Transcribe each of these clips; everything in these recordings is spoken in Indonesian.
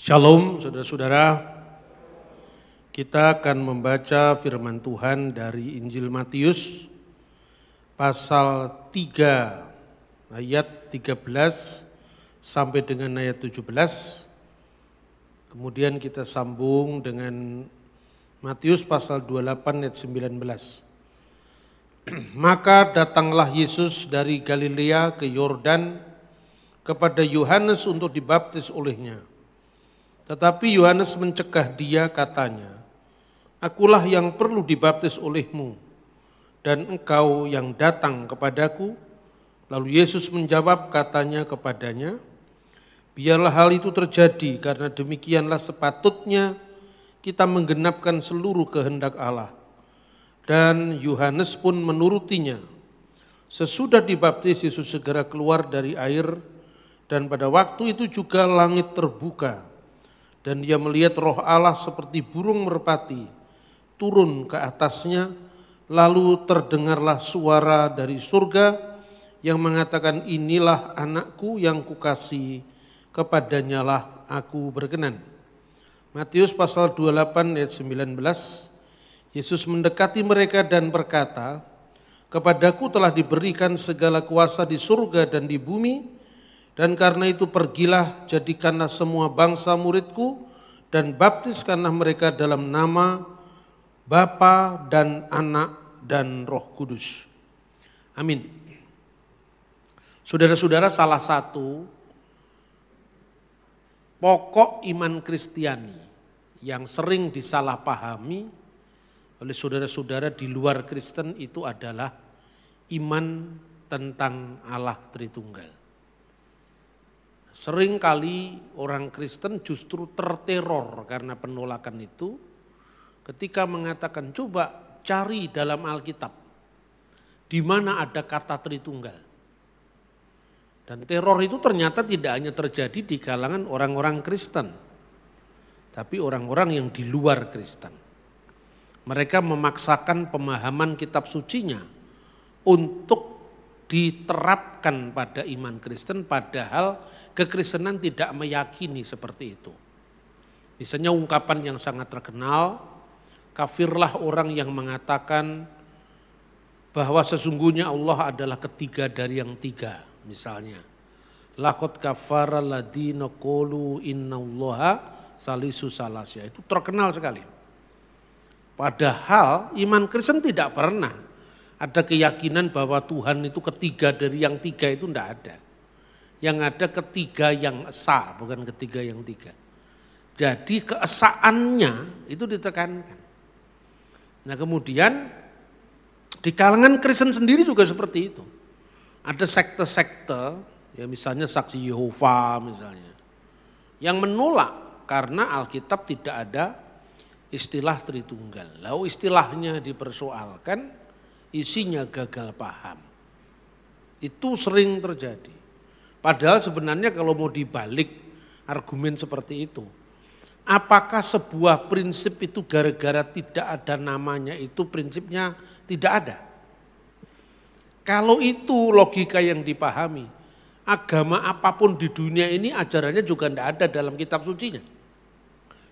Shalom saudara-saudara. Kita akan membaca firman Tuhan dari Injil Matius pasal 3 ayat 13 sampai dengan ayat 17. Kemudian kita sambung dengan Matius pasal 28 ayat 19. Maka datanglah Yesus dari Galilea ke Yordan kepada Yohanes untuk dibaptis olehnya. Tetapi Yohanes mencegah dia katanya, Akulah yang perlu dibaptis olehmu, dan engkau yang datang kepadaku. Lalu Yesus menjawab katanya kepadanya, Biarlah hal itu terjadi, karena demikianlah sepatutnya kita menggenapkan seluruh kehendak Allah. Dan Yohanes pun menurutinya. Sesudah dibaptis, Yesus segera keluar dari air, dan pada waktu itu juga langit terbuka dan dia melihat roh Allah seperti burung merpati turun ke atasnya lalu terdengarlah suara dari surga yang mengatakan inilah anakku yang kukasihi kepadanyalah aku berkenan. Matius pasal 28 ayat 19 Yesus mendekati mereka dan berkata, "Kepadaku telah diberikan segala kuasa di surga dan di bumi." Dan karena itu pergilah jadikanlah semua bangsa muridku dan baptiskanlah mereka dalam nama Bapa dan Anak dan Roh Kudus. Amin. Saudara-saudara salah satu pokok iman Kristiani yang sering disalahpahami oleh saudara-saudara di luar Kristen itu adalah iman tentang Allah Tritunggal. Seringkali orang Kristen justru terteror karena penolakan itu ketika mengatakan coba cari dalam Alkitab di mana ada kata Tritunggal. Dan teror itu ternyata tidak hanya terjadi di kalangan orang-orang Kristen, tapi orang-orang yang di luar Kristen. Mereka memaksakan pemahaman kitab sucinya untuk diterapkan pada iman Kristen padahal Kekristenan tidak meyakini seperti itu. Misalnya ungkapan yang sangat terkenal, kafirlah orang yang mengatakan bahwa sesungguhnya Allah adalah ketiga dari yang tiga, misalnya. Lakot kafara ladina inna allaha salisu salasya. Itu terkenal sekali. Padahal iman Kristen tidak pernah ada keyakinan bahwa Tuhan itu ketiga dari yang tiga itu tidak ada yang ada ketiga yang esa, bukan ketiga yang tiga. Jadi keesaannya itu ditekankan. Nah kemudian di kalangan Kristen sendiri juga seperti itu. Ada sekte-sekte, ya misalnya saksi Yehova misalnya, yang menolak karena Alkitab tidak ada istilah Tritunggal. Lalu oh, istilahnya dipersoalkan, isinya gagal paham. Itu sering terjadi. Padahal sebenarnya kalau mau dibalik argumen seperti itu, apakah sebuah prinsip itu gara-gara tidak ada namanya itu prinsipnya tidak ada? Kalau itu logika yang dipahami, agama apapun di dunia ini ajarannya juga tidak ada dalam kitab sucinya.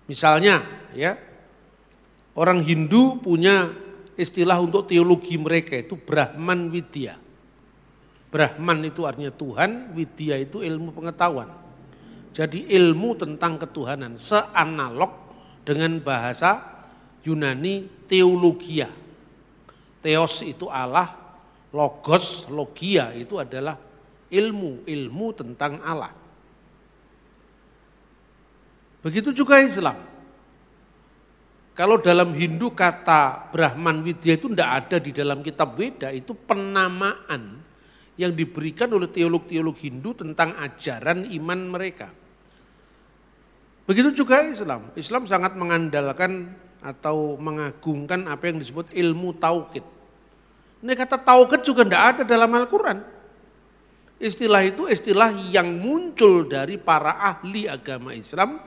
Misalnya ya, orang Hindu punya istilah untuk teologi mereka itu Brahman Vidya. Brahman itu artinya Tuhan, Widya itu ilmu pengetahuan. Jadi ilmu tentang ketuhanan seanalog dengan bahasa Yunani teologia. Theos itu Allah, logos, logia itu adalah ilmu, ilmu tentang Allah. Begitu juga Islam. Kalau dalam Hindu kata Brahman Widya itu tidak ada di dalam kitab Weda, itu penamaan yang diberikan oleh teolog-teolog Hindu tentang ajaran iman mereka. Begitu juga Islam. Islam sangat mengandalkan atau mengagungkan apa yang disebut ilmu tauhid. Ini kata tauhid juga tidak ada dalam Al-Quran. Istilah itu istilah yang muncul dari para ahli agama Islam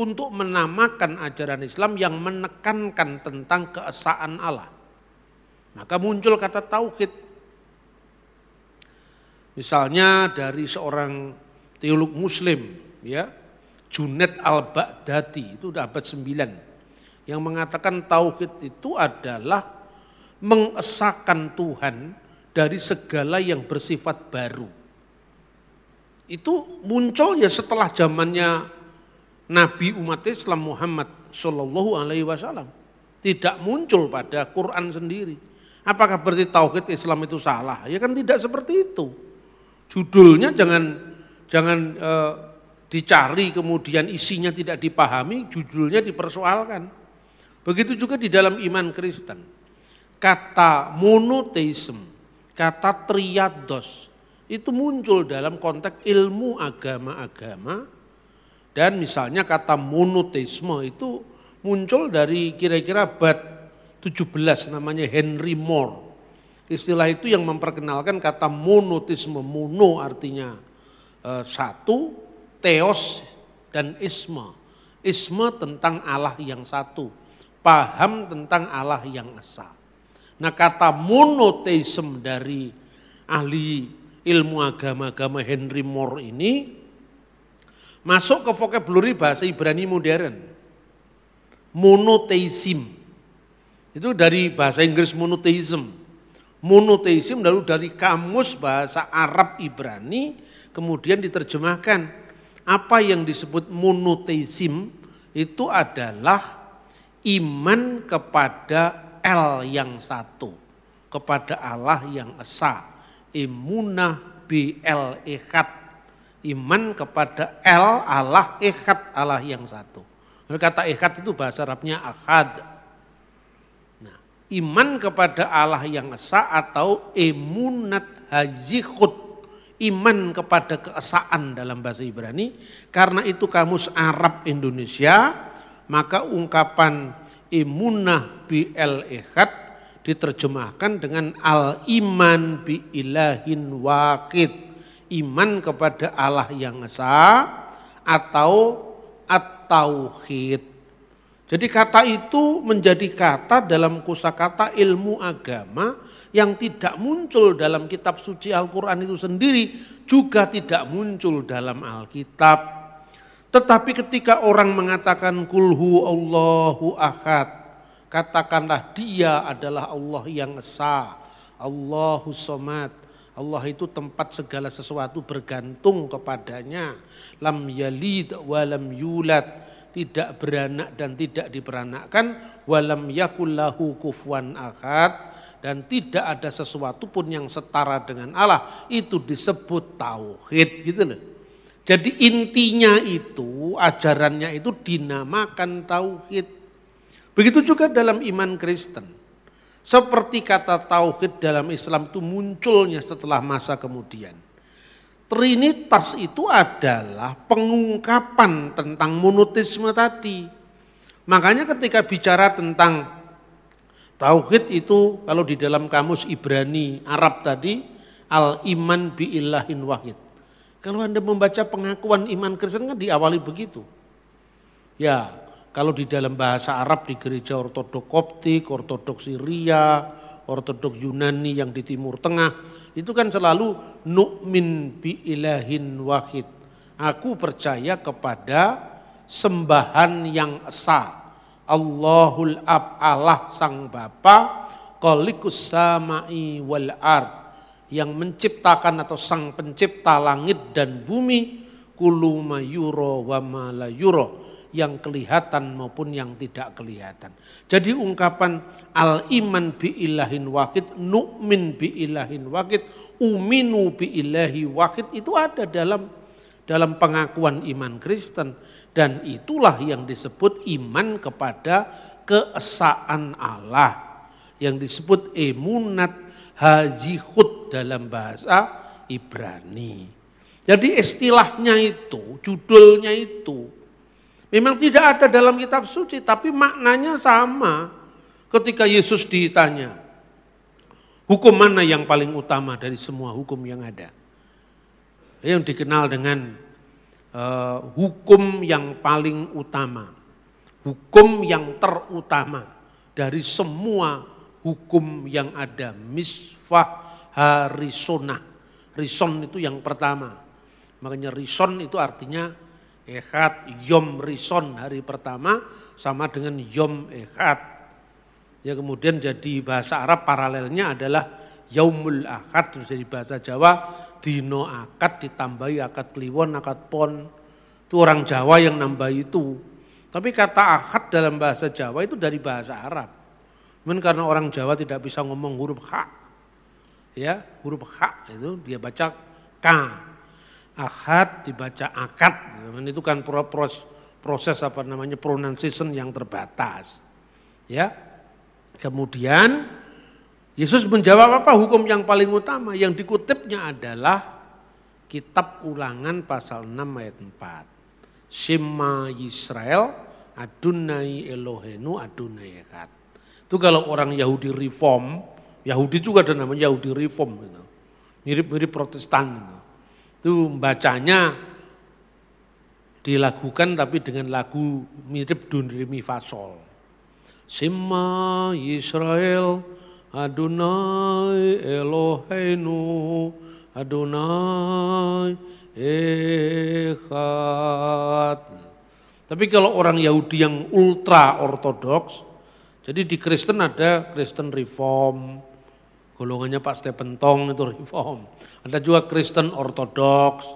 untuk menamakan ajaran Islam yang menekankan tentang keesaan Allah. Maka muncul kata tauhid. Misalnya dari seorang teolog muslim ya, Junet al-Baghdadi itu udah abad 9 yang mengatakan tauhid itu adalah mengesahkan Tuhan dari segala yang bersifat baru. Itu muncul ya setelah zamannya Nabi umat Islam Muhammad Shallallahu Alaihi Wasallam tidak muncul pada Quran sendiri. Apakah berarti tauhid Islam itu salah? Ya kan tidak seperti itu judulnya jangan jangan e, dicari kemudian isinya tidak dipahami, judulnya dipersoalkan. Begitu juga di dalam iman Kristen. Kata monoteisme, kata triados itu muncul dalam konteks ilmu agama-agama dan misalnya kata monoteisme itu muncul dari kira-kira abad 17 namanya Henry Moore Istilah itu yang memperkenalkan kata monotisme. Mono artinya e, satu, teos dan isma isma tentang Allah yang satu. Paham tentang Allah yang esa. Nah kata monotisme dari ahli ilmu agama-agama Henry Moore ini masuk ke vocabulary bahasa Ibrani modern. Monoteism. Itu dari bahasa Inggris monoteism monoteisme lalu dari kamus bahasa Arab Ibrani kemudian diterjemahkan apa yang disebut monoteisme itu adalah iman kepada El yang satu kepada Allah yang esa imunah bil ikat iman kepada El Allah ikat Allah yang satu kata ikat itu bahasa Arabnya akad iman kepada Allah yang esa atau emunat hazikut iman kepada keesaan dalam bahasa Ibrani karena itu kamus Arab Indonesia maka ungkapan imunah bi el diterjemahkan dengan al iman bi ilahin wakid iman kepada Allah yang esa atau at tauhid jadi kata itu menjadi kata dalam kosakata ilmu agama yang tidak muncul dalam kitab suci Al-Qur'an itu sendiri juga tidak muncul dalam Alkitab. Tetapi ketika orang mengatakan kulhu Allahu ahad, katakanlah dia adalah Allah yang esa, Allahu somad, Allah itu tempat segala sesuatu bergantung kepadanya. Lam yalid wa lam yulad tidak beranak dan tidak diperanakkan walam yakullahu kufwan akad dan tidak ada sesuatu pun yang setara dengan Allah itu disebut tauhid gitu loh. Jadi intinya itu ajarannya itu dinamakan tauhid. Begitu juga dalam iman Kristen. Seperti kata tauhid dalam Islam itu munculnya setelah masa kemudian. Trinitas itu adalah pengungkapan tentang monotisme tadi. Makanya ketika bicara tentang tauhid itu kalau di dalam kamus Ibrani Arab tadi al iman bi ilahin wahid. Kalau Anda membaca pengakuan iman Kristen kan diawali begitu. Ya, kalau di dalam bahasa Arab di gereja ortodok Koptik, ortodok Syria, ortodok Yunani yang di Timur Tengah, itu kan selalu nukmin bi ilahin wahid. Aku percaya kepada sembahan yang esa. Allahul Ab Allah Sang Bapa, Kolikus Samai wal ar, yang menciptakan atau Sang Pencipta langit dan bumi, Kulumayuro wamalayuro. wa yang kelihatan maupun yang tidak kelihatan. Jadi ungkapan al iman bi ilahin wahid, nu'min bi ilahin wahid, uminu bi ilahi wahid itu ada dalam dalam pengakuan iman Kristen dan itulah yang disebut iman kepada keesaan Allah yang disebut emunat hajihud dalam bahasa Ibrani. Jadi istilahnya itu, judulnya itu, Memang tidak ada dalam kitab suci, tapi maknanya sama. Ketika Yesus ditanya, hukum mana yang paling utama dari semua hukum yang ada? Yang dikenal dengan uh, hukum yang paling utama, hukum yang terutama dari semua hukum yang ada. Misfah harisona. Rison itu yang pertama. Makanya rison itu artinya Ehad, Yom Rison hari pertama sama dengan Yom Ehad. Ya kemudian jadi bahasa Arab paralelnya adalah Yaumul Akad terus jadi bahasa Jawa Dino Akad ditambahi akad kliwon, akad pon. Itu orang Jawa yang nambah itu. Tapi kata akad dalam bahasa Jawa itu dari bahasa Arab. Mungkin karena orang Jawa tidak bisa ngomong huruf H. Ya, huruf H itu dia baca K ahad dibaca akad. Kan itu kan proses, proses apa namanya pronunciation yang terbatas. Ya. Kemudian Yesus menjawab apa hukum yang paling utama yang dikutipnya adalah kitab Ulangan pasal 6 ayat 4. Shema Israel Adunai Elohenu Adunai Ekat. Itu kalau orang Yahudi reform, Yahudi juga ada namanya Yahudi reform mirip gitu. Mirip-mirip Protestan gitu. Itu bacanya dilakukan tapi dengan lagu mirip Dun Dunrimi Fasol. Sima Israel Adonai Eloheinu Adonai Echad. Tapi kalau orang Yahudi yang ultra ortodoks, jadi di Kristen ada Kristen Reform, Golongannya Pak Stephen Tong itu reform. Ada juga Kristen Ortodoks.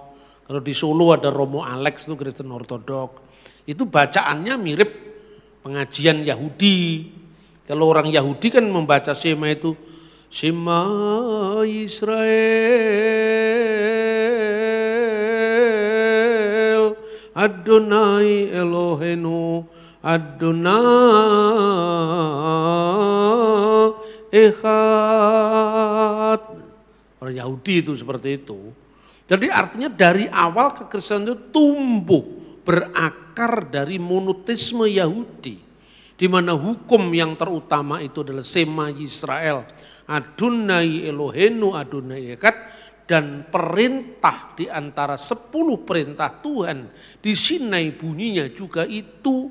Kalau di Solo ada Romo Alex itu Kristen Ortodoks. Itu bacaannya mirip pengajian Yahudi. Kalau orang Yahudi kan membaca Shema itu Shema Israel Adonai Elohenu Adonai ikhad. Orang Yahudi itu seperti itu. Jadi artinya dari awal kekristenan itu tumbuh berakar dari monotisme Yahudi. Di mana hukum yang terutama itu adalah Sema Israel. Adunai Elohenu Adunai Ekat, dan perintah di antara sepuluh perintah Tuhan di Sinai bunyinya juga itu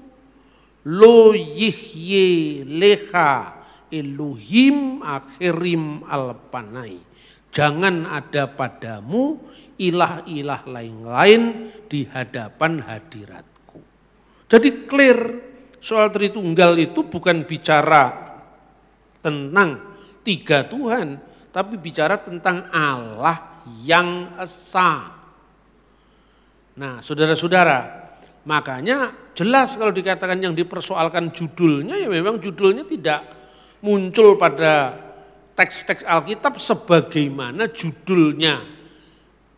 lo yihye leha iluhim akhirim alpanai. Jangan ada padamu ilah-ilah lain-lain di hadapan hadiratku. Jadi clear soal Tritunggal itu bukan bicara tentang tiga Tuhan, tapi bicara tentang Allah yang esa. Nah, saudara-saudara, makanya jelas kalau dikatakan yang dipersoalkan judulnya ya memang judulnya tidak muncul pada teks-teks Alkitab sebagaimana judulnya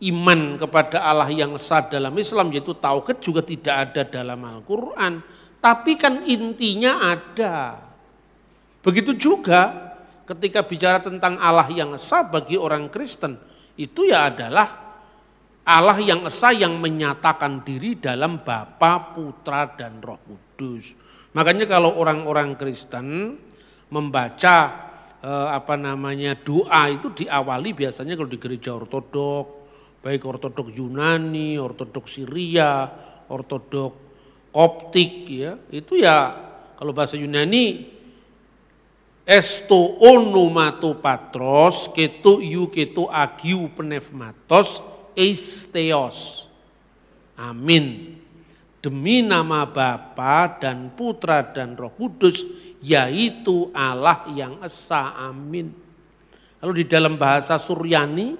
iman kepada Allah yang sah dalam Islam yaitu tauhid juga tidak ada dalam Al-Qur'an, tapi kan intinya ada. Begitu juga ketika bicara tentang Allah yang esa bagi orang Kristen, itu ya adalah Allah yang esa yang menyatakan diri dalam Bapa, Putra, dan Roh Kudus. Makanya kalau orang-orang Kristen membaca eh, apa namanya doa itu diawali biasanya kalau di gereja ortodok, baik ortodok Yunani, ortodok Syria, ortodok Koptik ya, itu ya kalau bahasa Yunani esto onomato patros keto iu keto agiu pnevmatos eisteos. Amin. Demi nama Bapa dan Putra dan Roh Kudus yaitu Allah yang Esa Amin. Lalu di dalam bahasa Suryani,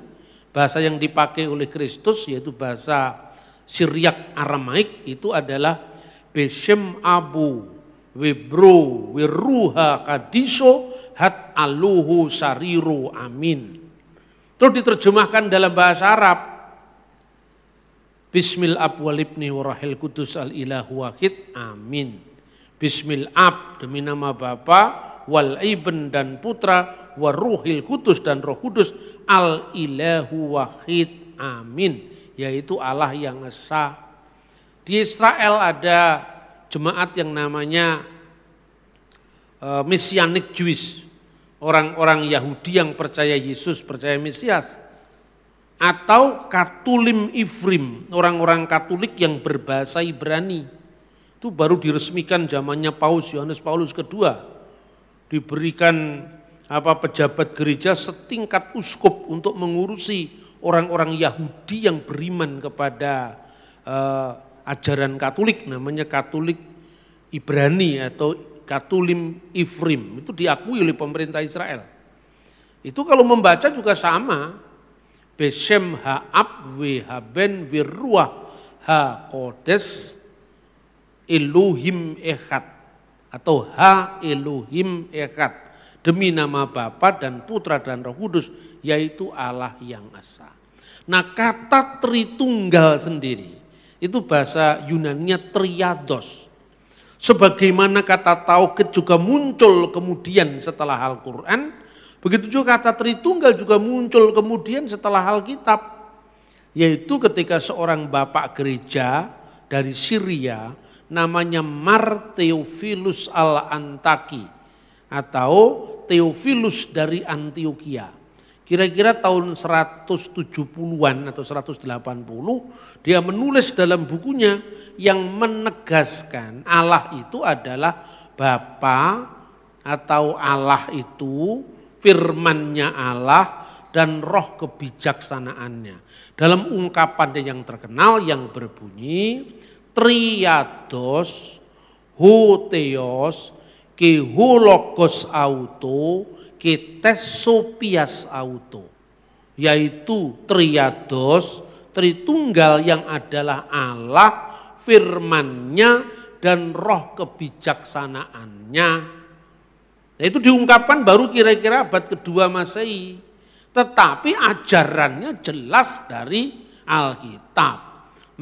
bahasa yang dipakai oleh Kristus yaitu bahasa Syriak Aramaik itu adalah Beshem Abu webro Wiruha Kadiso Hat Aluhu Sariru Amin. Terus diterjemahkan dalam bahasa Arab. Bismil abwalibni warahil kudus al ilahu wahid. Amin. Bismil ab demi nama Bapa wal ibn dan putra waruhil kudus dan roh kudus al ilahu wahid amin yaitu Allah yang esa di Israel ada jemaat yang namanya uh, Messianic Jewish orang-orang Yahudi yang percaya Yesus percaya Mesias atau Katulim Ifrim orang-orang Katolik yang berbahasa Ibrani itu baru diresmikan zamannya Paus Yohanes Paulus kedua diberikan apa pejabat gereja setingkat uskup untuk mengurusi orang-orang Yahudi yang beriman kepada uh, ajaran Katolik namanya Katolik Ibrani atau Katulim Ifrim itu diakui oleh pemerintah Israel itu kalau membaca juga sama Beshem Ha'ab Wehaben Wirruah Ha Kodes Elohim Echad atau Ha Elohim Echad demi nama Bapa dan Putra dan Roh Kudus yaitu Allah yang esa. Nah kata Tritunggal sendiri itu bahasa Yunannya triados. Sebagaimana kata Tauhid juga muncul kemudian setelah Al-Quran, begitu juga kata Tritunggal juga muncul kemudian setelah Alkitab. Yaitu ketika seorang bapak gereja dari Syria namanya Mar Theophilus al-Antaki atau Theophilus dari Antioquia. Kira-kira tahun 170-an atau 180 dia menulis dalam bukunya yang menegaskan Allah itu adalah Bapa atau Allah itu firmannya Allah dan roh kebijaksanaannya. Dalam ungkapan yang terkenal yang berbunyi, triados huteos ki hulokos auto ki tesopias auto yaitu triados tritunggal yang adalah Allah firmannya dan roh kebijaksanaannya nah, itu diungkapkan baru kira-kira abad kedua Masehi. Tetapi ajarannya jelas dari Alkitab.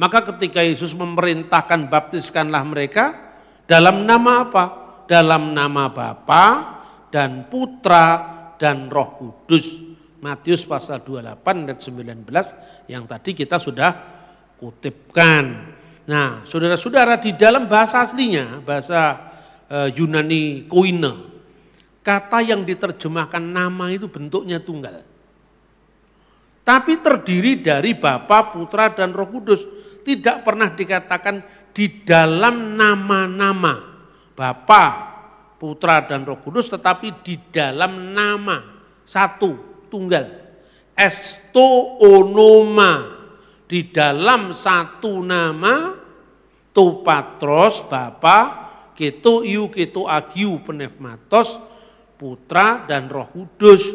Maka ketika Yesus memerintahkan baptiskanlah mereka dalam nama apa? Dalam nama Bapa dan Putra dan Roh Kudus. Matius pasal 28 dan 19 yang tadi kita sudah kutipkan. Nah, saudara-saudara di dalam bahasa aslinya, bahasa eh, Yunani koine, kata yang diterjemahkan nama itu bentuknya tunggal. Tapi terdiri dari Bapa, Putra dan Roh Kudus tidak pernah dikatakan di dalam nama-nama Bapa, Putra dan Roh Kudus tetapi di dalam nama satu tunggal. Esto onoma di dalam satu nama tu patros Bapa, Keto iu keto agiu penefmatos putra dan roh kudus.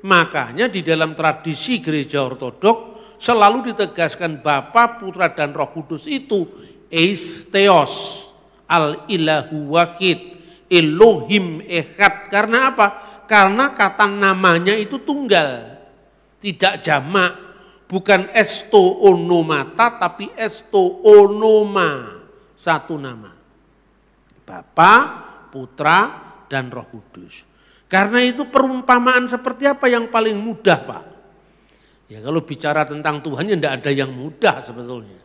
Makanya di dalam tradisi gereja ortodok selalu ditegaskan Bapa, Putra dan Roh Kudus itu eis al ilahu wahid Elohim ehat Karena apa? Karena kata namanya itu tunggal, tidak jamak, bukan esto onomata tapi esto onoma, satu nama. Bapa, Putra dan Roh Kudus. Karena itu perumpamaan seperti apa yang paling mudah, Pak? Ya kalau bicara tentang Tuhan ya tidak ada yang mudah sebetulnya.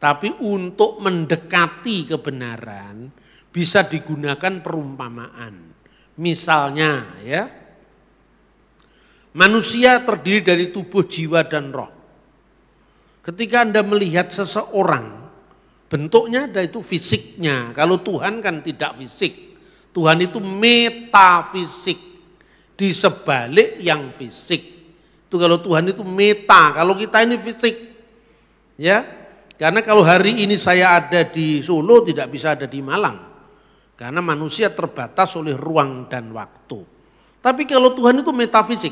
Tapi untuk mendekati kebenaran bisa digunakan perumpamaan. Misalnya ya, manusia terdiri dari tubuh, jiwa, dan roh. Ketika Anda melihat seseorang, bentuknya ada itu fisiknya. Kalau Tuhan kan tidak fisik. Tuhan itu metafisik di sebalik yang fisik. Itu kalau Tuhan itu meta, kalau kita ini fisik. Ya. Karena kalau hari ini saya ada di Solo tidak bisa ada di Malang. Karena manusia terbatas oleh ruang dan waktu. Tapi kalau Tuhan itu metafisik.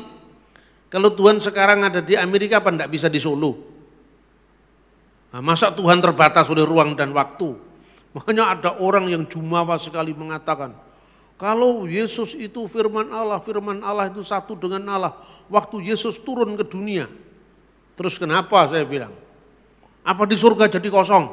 Kalau Tuhan sekarang ada di Amerika apa tidak bisa di Solo? Nah, masa Tuhan terbatas oleh ruang dan waktu? Makanya ada orang yang jumawa sekali mengatakan, kalau Yesus itu firman Allah, firman Allah itu satu dengan Allah. Waktu Yesus turun ke dunia. Terus kenapa saya bilang? Apa di surga jadi kosong?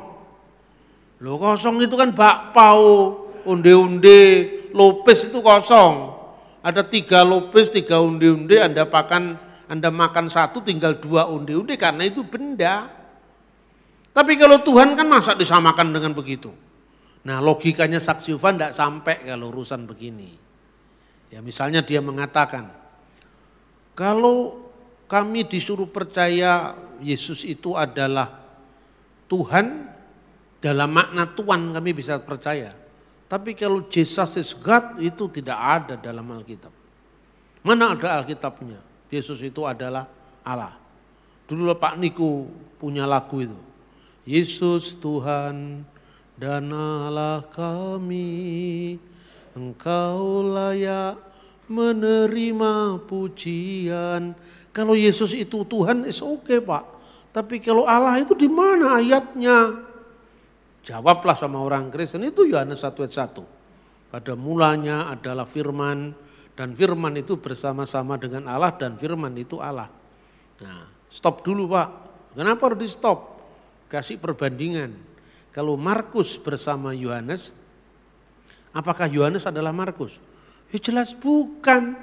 Lo kosong itu kan bakpao, unde-unde, lopes itu kosong. Ada tiga lopes, tiga unde-unde, Anda pakan, Anda makan satu tinggal dua unde-unde karena itu benda. Tapi kalau Tuhan kan masa disamakan dengan begitu? Nah logikanya saksi Ufan tidak sampai kalau urusan begini. Ya misalnya dia mengatakan, kalau kami disuruh percaya Yesus itu adalah Tuhan dalam makna Tuhan kami bisa percaya. Tapi kalau Jesus is God itu tidak ada dalam Alkitab. Mana ada Alkitabnya? Yesus itu adalah Allah. Dulu Pak Niku punya lagu itu. Yesus Tuhan dan Allah kami. Engkau layak menerima pujian. Kalau Yesus itu Tuhan, is oke okay, pak. Tapi kalau Allah itu di mana ayatnya? Jawablah sama orang Kristen itu Yohanes 1 ayat 1. Pada mulanya adalah firman dan firman itu bersama-sama dengan Allah dan firman itu Allah. Nah, stop dulu Pak. Kenapa harus di stop? Kasih perbandingan. Kalau Markus bersama Yohanes, apakah Yohanes adalah Markus? Ya jelas bukan.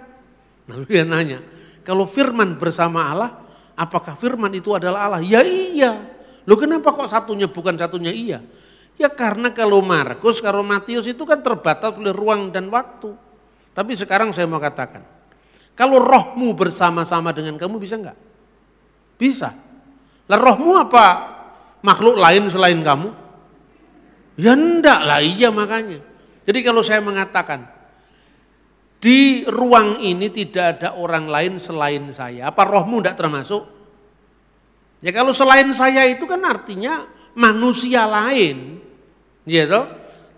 Lalu dia nanya, kalau firman bersama Allah, apakah firman itu adalah Allah? Ya iya. Lo kenapa kok satunya bukan satunya iya? Ya karena kalau Markus, kalau Matius itu kan terbatas oleh ruang dan waktu. Tapi sekarang saya mau katakan, kalau rohmu bersama-sama dengan kamu bisa enggak? Bisa. Lah rohmu apa? Makhluk lain selain kamu? Ya enggak lah, iya makanya. Jadi kalau saya mengatakan, di ruang ini tidak ada orang lain selain saya. Apa rohmu tidak termasuk? Ya kalau selain saya itu kan artinya manusia lain. Ya gitu?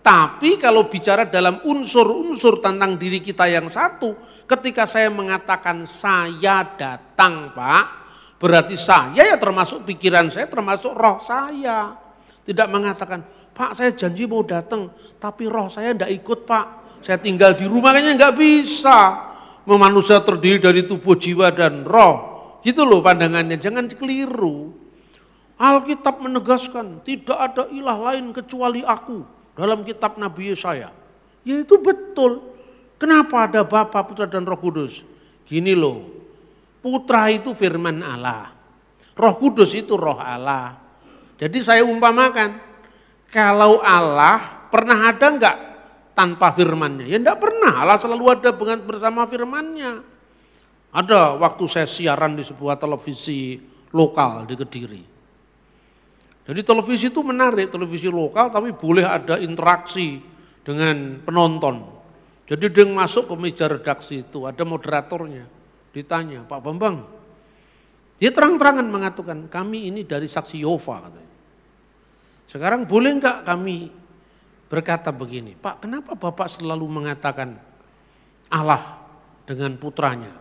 Tapi kalau bicara dalam unsur-unsur tentang diri kita yang satu, ketika saya mengatakan saya datang Pak, berarti saya ya termasuk pikiran saya, termasuk roh saya. Tidak mengatakan Pak saya janji mau datang, tapi roh saya tidak ikut Pak. Saya tinggal di rumah kayaknya nggak bisa. Manusia terdiri dari tubuh, jiwa, dan roh. Gitu loh pandangannya, jangan keliru. Alkitab menegaskan tidak ada ilah lain kecuali aku dalam kitab Nabi Yesaya. Ya itu betul. Kenapa ada Bapa, Putra dan Roh Kudus? Gini loh, putra itu firman Allah. Roh Kudus itu roh Allah. Jadi saya umpamakan, kalau Allah pernah ada enggak tanpa firmannya? Ya enggak pernah, Allah selalu ada dengan bersama firmannya. Ada waktu saya siaran di sebuah televisi lokal di Kediri. Jadi televisi itu menarik, televisi lokal tapi boleh ada interaksi dengan penonton. Jadi dia masuk ke meja redaksi itu, ada moderatornya. Ditanya, Pak Bambang, dia terang-terangan mengatakan, kami ini dari saksi Yova. Katanya. Sekarang boleh enggak kami berkata begini, Pak kenapa Bapak selalu mengatakan Allah dengan putranya?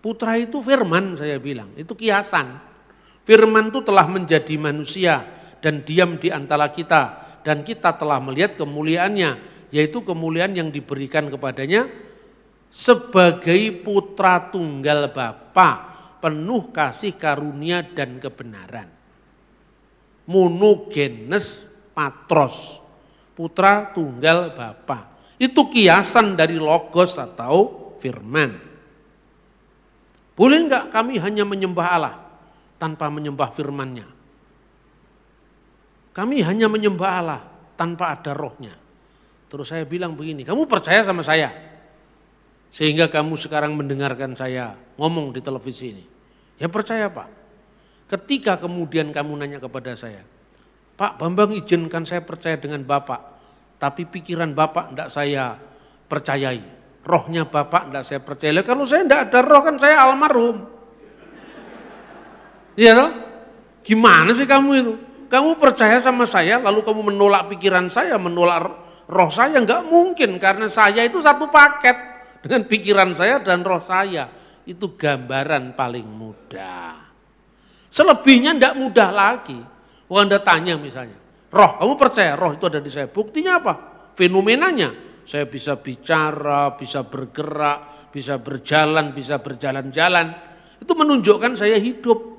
Putra itu firman saya bilang, itu kiasan. Firman itu telah menjadi manusia dan diam di antara kita. Dan kita telah melihat kemuliaannya, yaitu kemuliaan yang diberikan kepadanya sebagai putra tunggal Bapa, penuh kasih karunia dan kebenaran monogenes patros, putra tunggal bapa. Itu kiasan dari logos atau firman. Boleh enggak kami hanya menyembah Allah tanpa menyembah firmannya? Kami hanya menyembah Allah tanpa ada rohnya. Terus saya bilang begini, kamu percaya sama saya? Sehingga kamu sekarang mendengarkan saya ngomong di televisi ini. Ya percaya Pak. Ketika kemudian kamu nanya kepada saya, Pak Bambang izinkan saya percaya dengan Bapak, tapi pikiran Bapak tidak saya percayai. Rohnya Bapak tidak saya percayai. Kalau saya tidak ada roh kan saya almarhum. Iya toh? Gimana sih kamu itu? Kamu percaya sama saya lalu kamu menolak pikiran saya, menolak roh saya nggak mungkin karena saya itu satu paket dengan pikiran saya dan roh saya. Itu gambaran paling mudah. Selebihnya tidak mudah lagi. Kalau Anda tanya misalnya, roh, kamu percaya roh itu ada di saya. Buktinya apa? Fenomenanya. Saya bisa bicara, bisa bergerak, bisa berjalan, bisa berjalan-jalan. Itu menunjukkan saya hidup.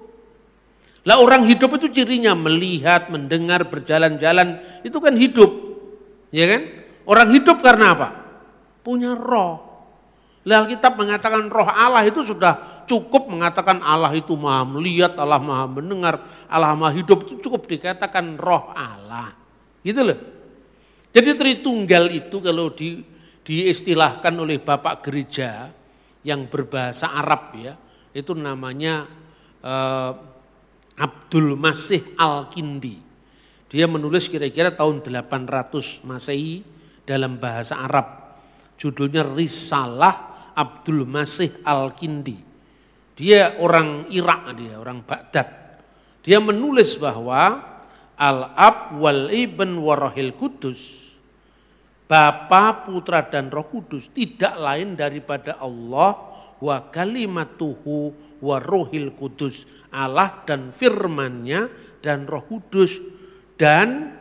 Lah orang hidup itu cirinya melihat, mendengar, berjalan-jalan. Itu kan hidup. Ya kan? Orang hidup karena apa? Punya roh. Lah Alkitab mengatakan roh Allah itu sudah cukup mengatakan Allah itu maha melihat, Allah maha mendengar, Allah maha hidup itu cukup dikatakan roh Allah. Gitu loh. Jadi Tritunggal itu kalau di, diistilahkan oleh Bapak Gereja yang berbahasa Arab ya, itu namanya eh, Abdul Masih Al-Kindi. Dia menulis kira-kira tahun 800 Masehi dalam bahasa Arab. Judulnya Risalah Abdul Masih Al-Kindi. Dia orang Irak dia, orang Baghdad. Dia menulis bahwa Al-Ab wal Ibn warahil Kudus. Bapa, Putra dan Roh Kudus tidak lain daripada Allah wa kalimatuhu wa rohil kudus. Allah dan Firman-Nya dan roh kudus. Dan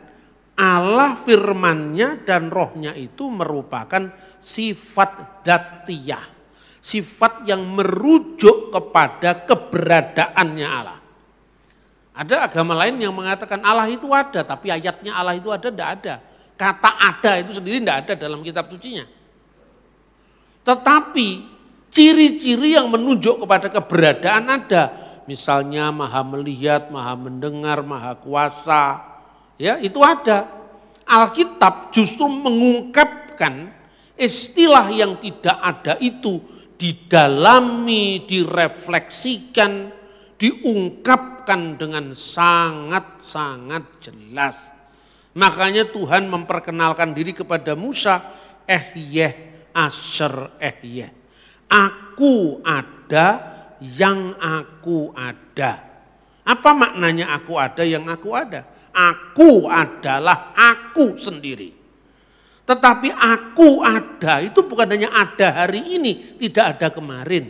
Allah Firman-Nya dan rohnya itu merupakan sifat datiyah sifat yang merujuk kepada keberadaannya Allah. Ada agama lain yang mengatakan Allah itu ada, tapi ayatnya Allah itu ada, tidak ada. Kata ada itu sendiri tidak ada dalam kitab sucinya. Tetapi ciri-ciri yang menunjuk kepada keberadaan ada. Misalnya maha melihat, maha mendengar, maha kuasa. Ya, itu ada. Alkitab justru mengungkapkan istilah yang tidak ada itu didalami, direfleksikan, diungkapkan dengan sangat-sangat jelas. Makanya Tuhan memperkenalkan diri kepada Musa, eh yeh, asher eh yeh. Aku ada yang aku ada. Apa maknanya aku ada yang aku ada? Aku adalah aku sendiri. Tetapi aku ada, itu bukan hanya ada hari ini, tidak ada kemarin.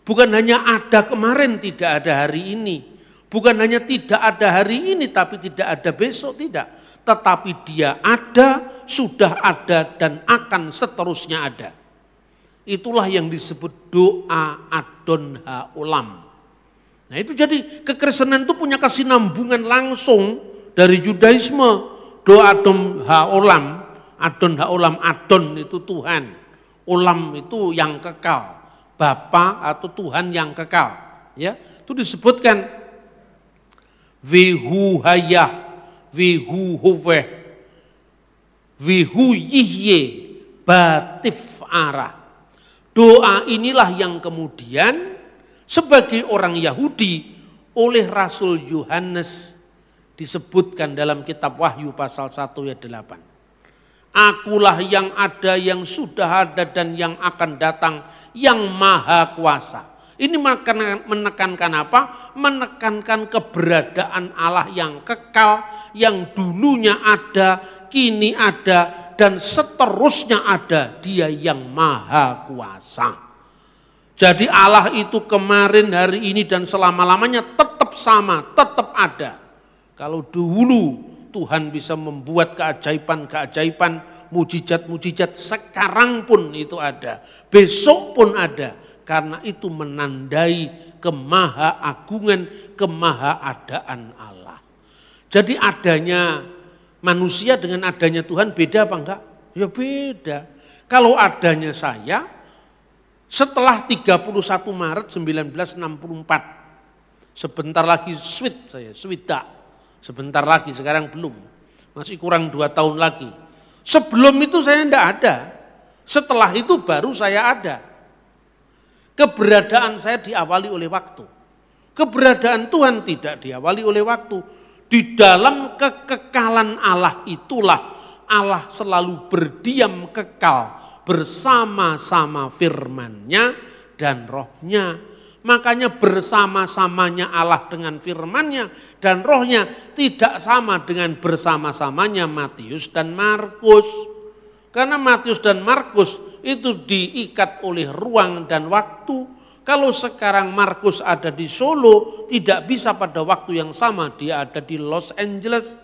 Bukan hanya ada kemarin, tidak ada hari ini. Bukan hanya tidak ada hari ini, tapi tidak ada besok, tidak. Tetapi dia ada, sudah ada, dan akan seterusnya ada. Itulah yang disebut doa adon ulam. Nah itu jadi kekristenan itu punya kesinambungan langsung dari Judaisme Doa adon ulam. Adon haolam adon itu Tuhan. Ulam itu yang kekal. Bapa atau Tuhan yang kekal. Ya, itu disebutkan vihu hayah, vihu huveh, vihu yihye, batif arah. Doa inilah yang kemudian sebagai orang Yahudi oleh Rasul Yohanes disebutkan dalam kitab Wahyu pasal 1 ayat 8. Akulah yang ada, yang sudah ada, dan yang akan datang, yang maha kuasa. Ini menekankan apa? Menekankan keberadaan Allah yang kekal, yang dulunya ada, kini ada, dan seterusnya ada. Dia yang maha kuasa. Jadi Allah itu kemarin, hari ini, dan selama-lamanya tetap sama, tetap ada. Kalau dulu Tuhan bisa membuat keajaiban-keajaiban, mujizat-mujizat sekarang pun itu ada, besok pun ada. Karena itu menandai kemaha agungan, kemaha adaan Allah. Jadi adanya manusia dengan adanya Tuhan beda apa enggak? Ya beda. Kalau adanya saya, setelah 31 Maret 1964, sebentar lagi sweet saya, sweet tak. Sebentar lagi, sekarang belum. Masih kurang dua tahun lagi. Sebelum itu saya tidak ada. Setelah itu baru saya ada. Keberadaan saya diawali oleh waktu. Keberadaan Tuhan tidak diawali oleh waktu. Di dalam kekekalan Allah itulah Allah selalu berdiam kekal bersama-sama firmannya dan rohnya Makanya bersama-samanya Allah dengan firmannya dan rohnya tidak sama dengan bersama-samanya Matius dan Markus. Karena Matius dan Markus itu diikat oleh ruang dan waktu. Kalau sekarang Markus ada di Solo, tidak bisa pada waktu yang sama dia ada di Los Angeles.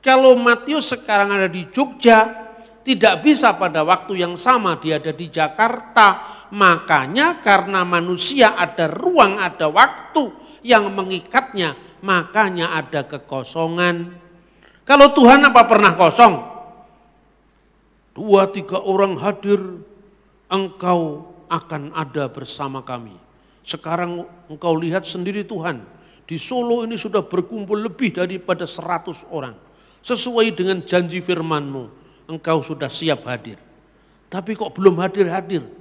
Kalau Matius sekarang ada di Jogja, tidak bisa pada waktu yang sama dia ada di Jakarta Makanya karena manusia ada ruang, ada waktu yang mengikatnya, makanya ada kekosongan. Kalau Tuhan apa pernah kosong? Dua tiga orang hadir, engkau akan ada bersama kami. Sekarang engkau lihat sendiri Tuhan, di Solo ini sudah berkumpul lebih daripada seratus orang. Sesuai dengan janji firmanmu, engkau sudah siap hadir. Tapi kok belum hadir-hadir?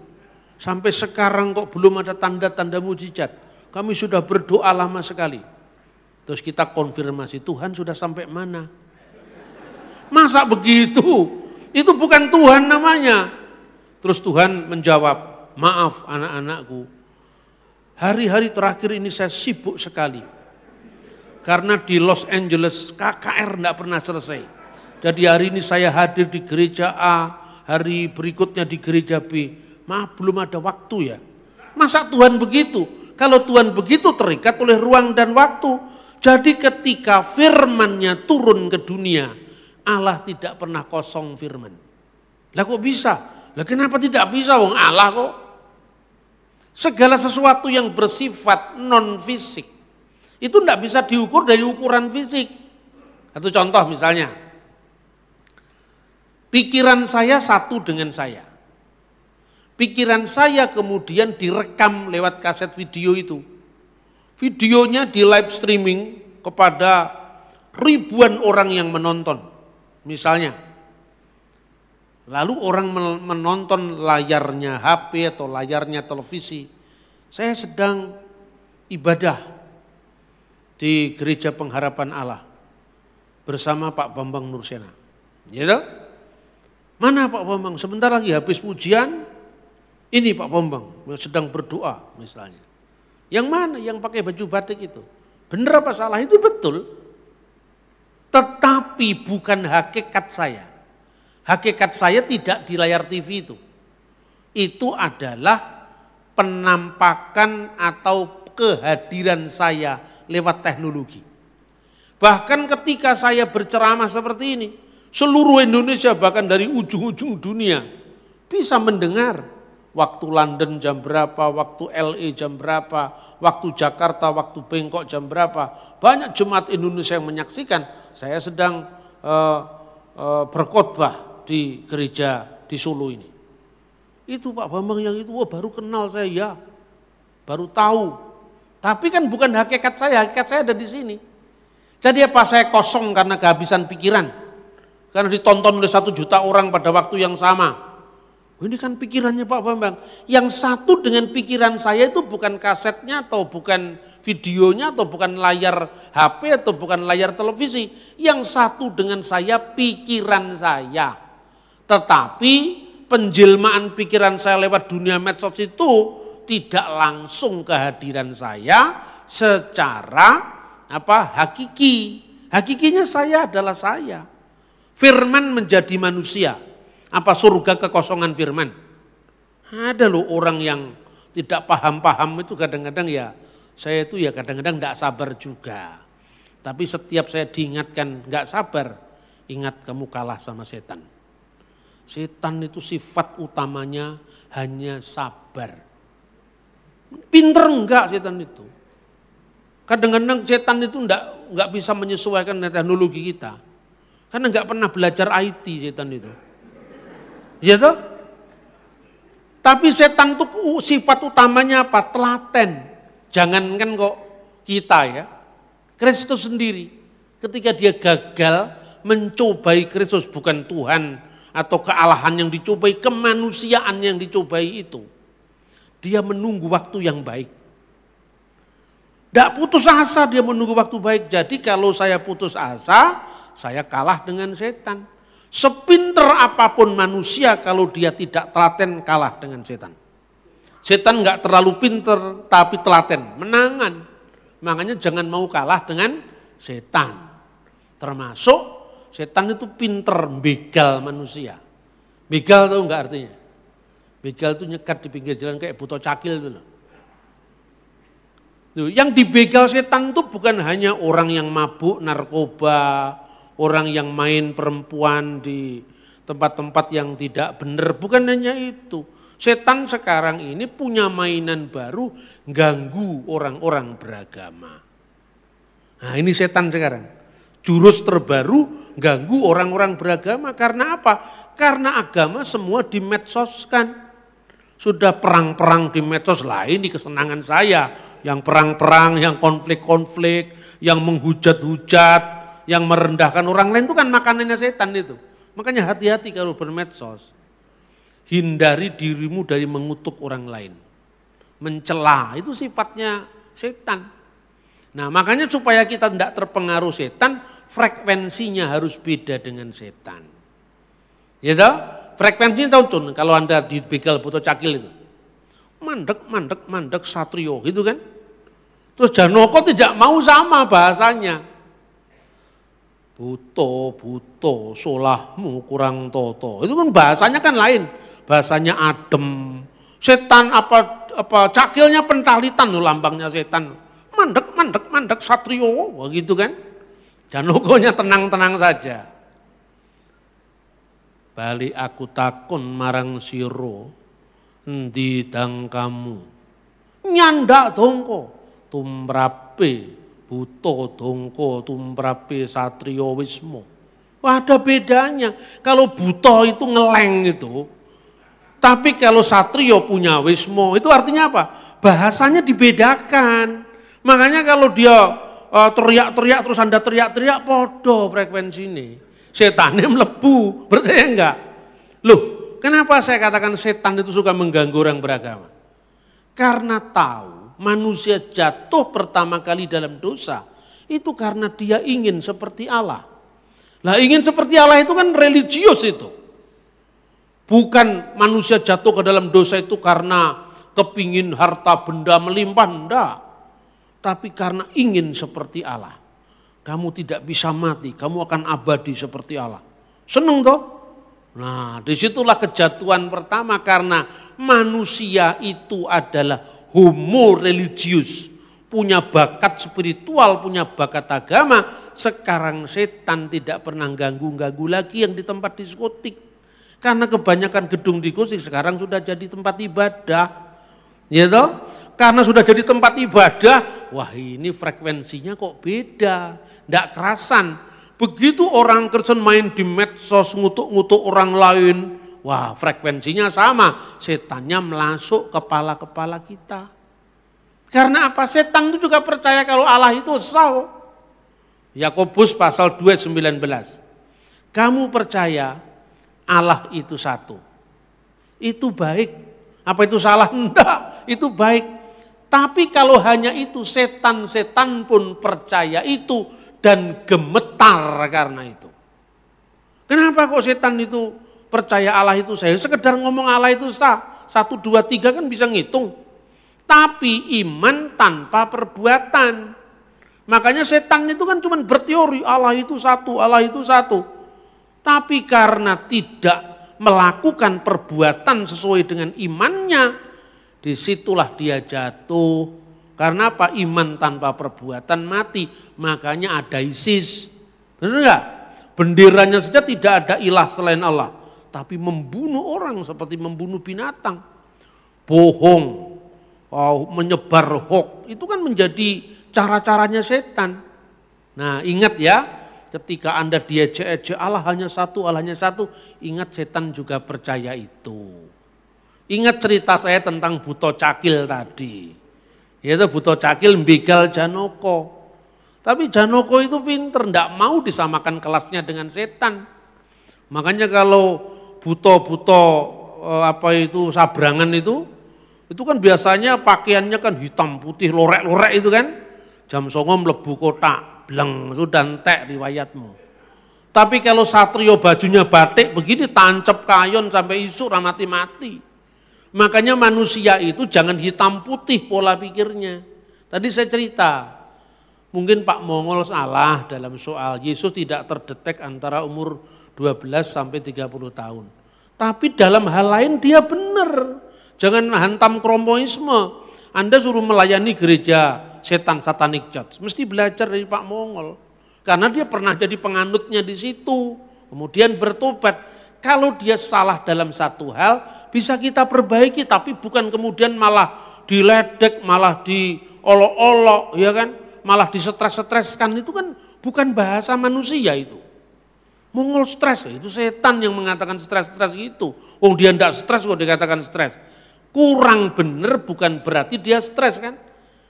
Sampai sekarang kok belum ada tanda-tanda mujizat. Kami sudah berdoa lama sekali. Terus kita konfirmasi Tuhan sudah sampai mana? Masa begitu? Itu bukan Tuhan namanya. Terus Tuhan menjawab, maaf anak-anakku. Hari-hari terakhir ini saya sibuk sekali. Karena di Los Angeles KKR tidak pernah selesai. Jadi hari ini saya hadir di gereja A, hari berikutnya di gereja B. Maaf belum ada waktu ya. Masa Tuhan begitu? Kalau Tuhan begitu terikat oleh ruang dan waktu. Jadi ketika firmannya turun ke dunia, Allah tidak pernah kosong firman. Lah kok bisa? Lah kenapa tidak bisa wong Allah kok? Segala sesuatu yang bersifat non fisik itu tidak bisa diukur dari ukuran fisik. Satu contoh misalnya, pikiran saya satu dengan saya pikiran saya kemudian direkam lewat kaset video itu. Videonya di live streaming kepada ribuan orang yang menonton. Misalnya, lalu orang menonton layarnya HP atau layarnya televisi. Saya sedang ibadah di gereja pengharapan Allah bersama Pak Bambang Nursena. Gitu? Mana Pak Bambang? Sebentar lagi habis pujian, ini Pak Bambang sedang berdoa misalnya. Yang mana yang pakai baju batik itu? Benar apa salah itu betul. Tetapi bukan hakikat saya. Hakikat saya tidak di layar TV itu. Itu adalah penampakan atau kehadiran saya lewat teknologi. Bahkan ketika saya berceramah seperti ini, seluruh Indonesia bahkan dari ujung-ujung dunia bisa mendengar waktu London jam berapa, waktu LA jam berapa, waktu Jakarta, waktu Bengkok jam berapa. Banyak jemaat Indonesia yang menyaksikan. Saya sedang uh, uh, berkhotbah di gereja di Solo ini. Itu Pak Bambang yang itu, wah baru kenal saya ya, baru tahu. Tapi kan bukan hakikat saya, hakikat saya ada di sini. Jadi apa saya kosong karena kehabisan pikiran? Karena ditonton oleh satu juta orang pada waktu yang sama. Ini kan pikirannya Pak Bambang. Yang satu dengan pikiran saya itu bukan kasetnya atau bukan videonya atau bukan layar HP atau bukan layar televisi. Yang satu dengan saya pikiran saya. Tetapi penjelmaan pikiran saya lewat dunia medsos itu tidak langsung kehadiran saya secara apa hakiki. Hakikinya saya adalah saya. Firman menjadi manusia apa surga kekosongan firman? Ada loh orang yang tidak paham-paham itu kadang-kadang ya saya itu ya kadang-kadang tidak sabar juga. Tapi setiap saya diingatkan nggak sabar, ingat kamu kalah sama setan. Setan itu sifat utamanya hanya sabar. Pinter enggak setan itu. Kadang-kadang setan itu enggak, enggak bisa menyesuaikan teknologi kita. Karena enggak pernah belajar IT setan itu. Ya toh? Tapi setan itu sifat utamanya apa? Telaten. Jangankan kok kita ya. Kristus sendiri ketika dia gagal mencobai Kristus bukan Tuhan atau kealahan yang dicobai, kemanusiaan yang dicobai itu. Dia menunggu waktu yang baik. Tidak putus asa dia menunggu waktu baik. Jadi kalau saya putus asa, saya kalah dengan setan. Sepinter apapun manusia kalau dia tidak telaten kalah dengan setan. Setan nggak terlalu pinter tapi telaten, menangan. Makanya jangan mau kalah dengan setan. Termasuk setan itu pinter begal manusia. Begal tahu nggak artinya? Begal itu nyekat di pinggir jalan kayak buto cakil itu loh. Yang dibegal setan itu bukan hanya orang yang mabuk, narkoba, orang yang main perempuan di tempat-tempat yang tidak benar. Bukan hanya itu. Setan sekarang ini punya mainan baru ganggu orang-orang beragama. Nah ini setan sekarang. Jurus terbaru ganggu orang-orang beragama. Karena apa? Karena agama semua dimedsoskan. Sudah perang-perang di medsos lain di kesenangan saya. Yang perang-perang, yang konflik-konflik, yang menghujat-hujat, yang merendahkan orang lain itu kan makanannya setan itu. Makanya hati-hati kalau bermedsos. Hindari dirimu dari mengutuk orang lain. Mencela itu sifatnya setan. Nah makanya supaya kita tidak terpengaruh setan, frekuensinya harus beda dengan setan. Ya toh? Frekuensinya tahu cun, kalau anda begal butuh cakil itu. Mandek, mandek, mandek, satrio gitu kan. Terus Janoko tidak mau sama bahasanya buto, buto, solahmu kurang toto. Itu kan bahasanya kan lain. Bahasanya adem. Setan apa apa cakilnya pentalitan loh lambangnya setan. Mandek, mandek, mandek satrio begitu kan. Dan logonya tenang-tenang saja. Bali aku takun marang siro di kamu. Nyandak dongko tumrape buto, dongko, Tumprape, satrio, wismo. Wah, ada bedanya. Kalau buto itu ngeleng itu, Tapi kalau satrio punya wismo, itu artinya apa? Bahasanya dibedakan. Makanya kalau dia teriak eh, teriak-teriak terus Anda teriak-teriak podo frekuensi ini. Setannya melebu, percaya enggak? Loh, kenapa saya katakan setan itu suka mengganggu orang beragama? Karena tahu manusia jatuh pertama kali dalam dosa itu karena dia ingin seperti Allah. Lah ingin seperti Allah itu kan religius itu. Bukan manusia jatuh ke dalam dosa itu karena kepingin harta benda melimpah, enggak. Tapi karena ingin seperti Allah. Kamu tidak bisa mati, kamu akan abadi seperti Allah. Seneng toh? Nah disitulah kejatuhan pertama karena manusia itu adalah homo religius, punya bakat spiritual, punya bakat agama, sekarang setan tidak pernah ganggu-ganggu lagi yang di tempat diskotik. Karena kebanyakan gedung diskotik sekarang sudah jadi tempat ibadah. Ya you Karena sudah jadi tempat ibadah, wah ini frekuensinya kok beda, tidak kerasan. Begitu orang Kristen main di medsos, ngutuk-ngutuk orang lain, Wah frekuensinya sama. Setannya melasuk kepala-kepala kita. Karena apa? Setan itu juga percaya kalau Allah itu sah. Yakobus pasal 19. Kamu percaya Allah itu satu. Itu baik. Apa itu salah? Enggak. Itu baik. Tapi kalau hanya itu setan-setan pun percaya itu dan gemetar karena itu. Kenapa kok setan itu percaya Allah itu saya. Sekedar ngomong Allah itu sah. Satu, dua, tiga kan bisa ngitung. Tapi iman tanpa perbuatan. Makanya setan itu kan cuma berteori Allah itu satu, Allah itu satu. Tapi karena tidak melakukan perbuatan sesuai dengan imannya, disitulah dia jatuh. Karena apa? Iman tanpa perbuatan mati. Makanya ada ISIS. Benar nggak Benderanya saja tidak ada ilah selain Allah tapi membunuh orang seperti membunuh binatang. Bohong, oh, menyebar hoax, itu kan menjadi cara-caranya setan. Nah ingat ya, ketika Anda diejek ajak Allah hanya satu, Allah hanya satu, ingat setan juga percaya itu. Ingat cerita saya tentang Buto Cakil tadi. Yaitu Buto Cakil begal Janoko. Tapi Janoko itu pinter, tidak mau disamakan kelasnya dengan setan. Makanya kalau buto-buto eh, apa itu sabrangan itu itu kan biasanya pakaiannya kan hitam putih lorek-lorek itu kan jam songo melebu kota bleng sudah entek riwayatmu tapi kalau satrio bajunya batik begini tancap kayon sampai isu ramati mati makanya manusia itu jangan hitam putih pola pikirnya tadi saya cerita Mungkin Pak Mongol salah dalam soal Yesus tidak terdetek antara umur 12 sampai 30 tahun. Tapi dalam hal lain dia benar. Jangan hantam krompoisme. Anda suruh melayani gereja setan satanic church. Mesti belajar dari Pak Mongol. Karena dia pernah jadi penganutnya di situ. Kemudian bertobat. Kalau dia salah dalam satu hal, bisa kita perbaiki. Tapi bukan kemudian malah diledek, malah diolok-olok, ya kan? Malah disetres-setreskan. Itu kan bukan bahasa manusia itu. Mongol stres, itu setan yang mengatakan stres-stres itu. Oh dia tidak stres kok dikatakan stres. Kurang bener bukan berarti dia stres kan.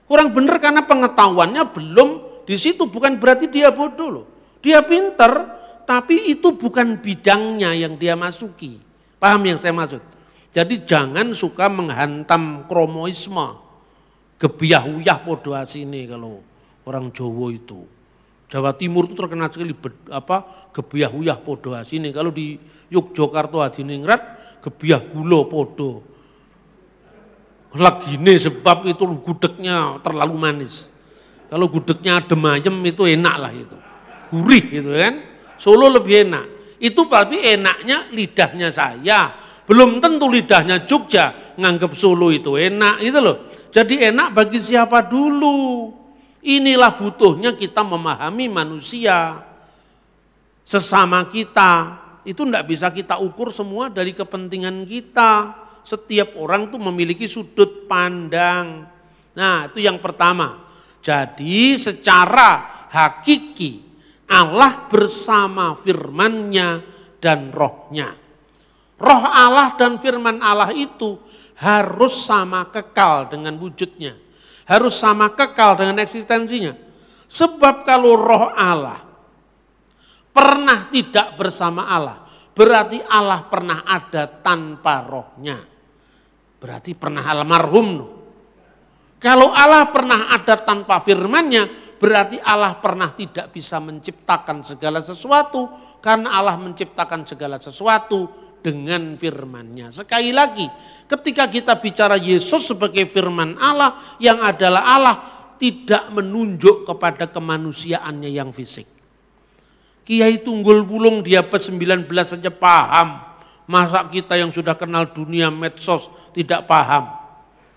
Kurang bener karena pengetahuannya belum di situ, bukan berarti dia bodoh loh. Dia pinter, tapi itu bukan bidangnya yang dia masuki. Paham yang saya maksud? Jadi jangan suka menghantam kromoisme. Gebiah uyah podo sini kalau orang Jawa itu. Jawa Timur itu terkenal sekali apa gebiah uyah podo asini Kalau di Yogyakarta Adiningrat gebiah gulo podo. lagi ini sebab itu gudegnya terlalu manis. Kalau gudegnya adem ayem itu enak lah itu. Gurih gitu kan. Solo lebih enak. Itu tapi enaknya lidahnya saya. Belum tentu lidahnya Jogja nganggap Solo itu enak gitu loh. Jadi enak bagi siapa dulu Inilah butuhnya kita memahami manusia, sesama kita. Itu tidak bisa kita ukur semua dari kepentingan kita. Setiap orang tuh memiliki sudut pandang. Nah itu yang pertama. Jadi secara hakiki Allah bersama firmannya dan rohnya. Roh Allah dan firman Allah itu harus sama kekal dengan wujudnya harus sama kekal dengan eksistensinya. Sebab kalau roh Allah pernah tidak bersama Allah, berarti Allah pernah ada tanpa rohnya. Berarti pernah almarhum. Kalau Allah pernah ada tanpa firmannya, berarti Allah pernah tidak bisa menciptakan segala sesuatu, karena Allah menciptakan segala sesuatu dengan firmannya. Sekali lagi, ketika kita bicara Yesus sebagai firman Allah yang adalah Allah tidak menunjuk kepada kemanusiaannya yang fisik. Kiai Tunggul Pulung dia 19 saja paham. Masa kita yang sudah kenal dunia medsos tidak paham.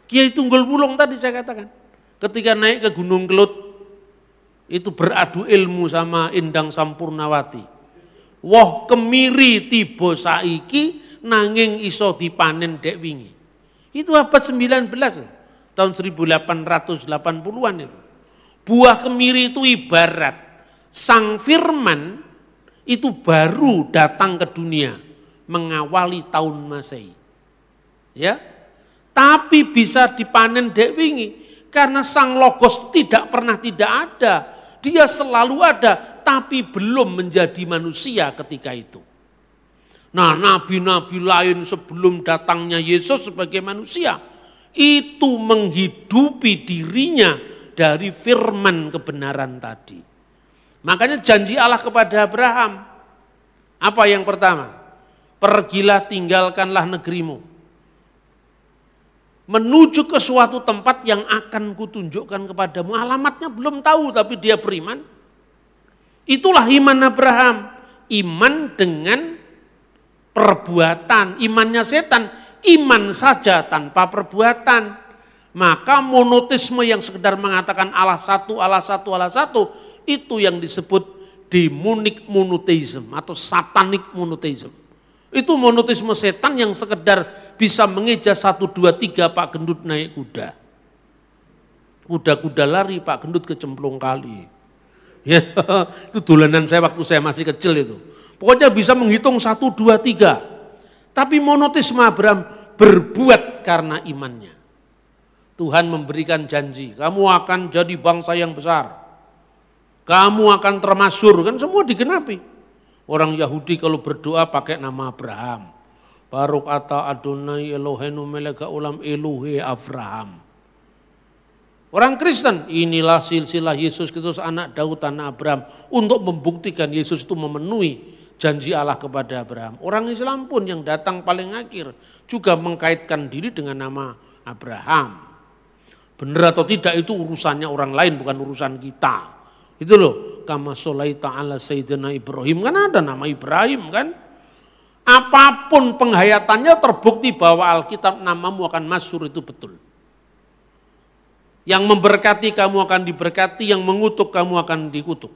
Kiai Tunggul Bulung tadi saya katakan. Ketika naik ke Gunung Kelut itu beradu ilmu sama Indang Sampurnawati Wah kemiri tiba saiki nanging iso dipanen dek wingi. Itu abad 19 tahun 1880-an itu. Buah kemiri itu ibarat sang firman itu baru datang ke dunia mengawali tahun Masehi. Ya. Tapi bisa dipanen dek wingi karena sang logos tidak pernah tidak ada. Dia selalu ada tapi belum menjadi manusia ketika itu. Nah, nabi-nabi lain sebelum datangnya Yesus sebagai manusia itu menghidupi dirinya dari firman kebenaran tadi. Makanya janji Allah kepada Abraham apa yang pertama? Pergilah tinggalkanlah negerimu menuju ke suatu tempat yang akan kutunjukkan kepadamu. Alamatnya belum tahu tapi dia beriman Itulah iman Abraham. Iman dengan perbuatan. Imannya setan. Iman saja tanpa perbuatan. Maka monotisme yang sekedar mengatakan Allah satu, Allah satu, Allah satu. Itu yang disebut demonic monotheism atau satanic monotheism. Itu monotisme setan yang sekedar bisa mengeja satu dua tiga Pak Gendut naik kuda. Kuda-kuda lari Pak Gendut kecemplung kali. Ya, itu dolanan saya waktu saya masih kecil itu. Pokoknya bisa menghitung satu, dua, tiga. Tapi monotisme Abraham berbuat karena imannya. Tuhan memberikan janji, kamu akan jadi bangsa yang besar. Kamu akan termasur, kan semua digenapi. Orang Yahudi kalau berdoa pakai nama Abraham. Baruk ata Adonai Elohenu meleka ulam Elohe Abraham. Orang Kristen, inilah silsilah Yesus Kristus anak Daud anak Abraham untuk membuktikan Yesus itu memenuhi janji Allah kepada Abraham. Orang Islam pun yang datang paling akhir juga mengkaitkan diri dengan nama Abraham. Benar atau tidak itu urusannya orang lain bukan urusan kita. Itu loh, kama solaita ta'ala Sayyidina Ibrahim kan ada nama Ibrahim kan? Apapun penghayatannya terbukti bahwa Alkitab namamu akan masyur itu betul. Yang memberkati kamu akan diberkati, yang mengutuk kamu akan dikutuk.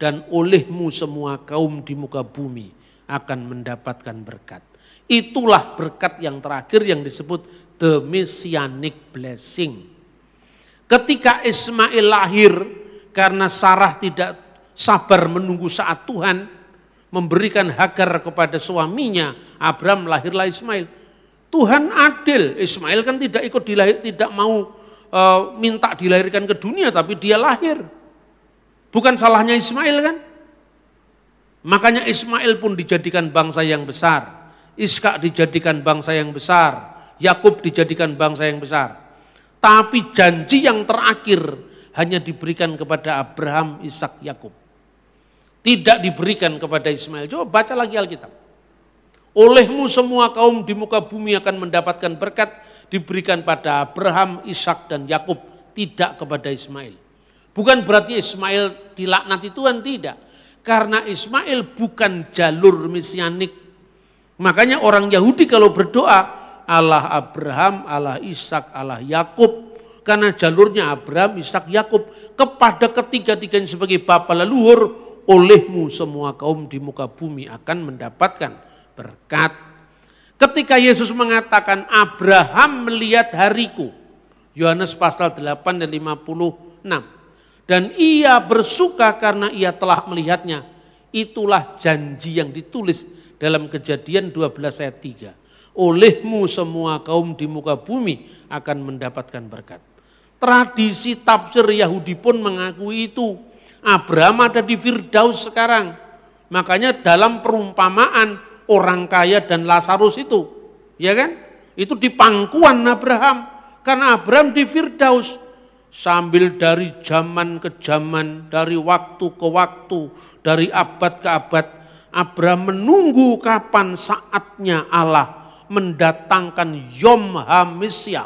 Dan olehmu semua kaum di muka bumi akan mendapatkan berkat. Itulah berkat yang terakhir yang disebut the messianic blessing. Ketika Ismail lahir karena Sarah tidak sabar menunggu saat Tuhan memberikan Hagar kepada suaminya, Abraham lahirlah Ismail. Tuhan adil, Ismail kan tidak ikut dilahir, tidak mau e, minta dilahirkan ke dunia tapi dia lahir. Bukan salahnya Ismail kan? Makanya Ismail pun dijadikan bangsa yang besar. Iska dijadikan bangsa yang besar. Yakub dijadikan bangsa yang besar. Tapi janji yang terakhir hanya diberikan kepada Abraham, Ishak, Yakub. Tidak diberikan kepada Ismail. Coba baca lagi Alkitab. Olehmu semua kaum di muka bumi akan mendapatkan berkat diberikan pada Abraham, Ishak dan Yakub, tidak kepada Ismail. Bukan berarti Ismail dilaknati Tuhan, tidak. Karena Ismail bukan jalur mesianik. Makanya orang Yahudi kalau berdoa, Allah Abraham, Allah Ishak, Allah Yakub. Karena jalurnya Abraham, Ishak, Yakub kepada ketiga-tiganya sebagai bapa leluhur, olehmu semua kaum di muka bumi akan mendapatkan berkat Ketika Yesus mengatakan Abraham melihat hariku. Yohanes pasal 8 dan 56. Dan ia bersuka karena ia telah melihatnya. Itulah janji yang ditulis dalam kejadian 12 ayat 3. Olehmu semua kaum di muka bumi akan mendapatkan berkat. Tradisi tafsir Yahudi pun mengakui itu. Abraham ada di Firdaus sekarang. Makanya dalam perumpamaan orang kaya dan Lazarus itu, ya kan? Itu di pangkuan Abraham karena Abraham di Firdaus sambil dari zaman ke zaman, dari waktu ke waktu, dari abad ke abad, Abraham menunggu kapan saatnya Allah mendatangkan Yom HaMisya,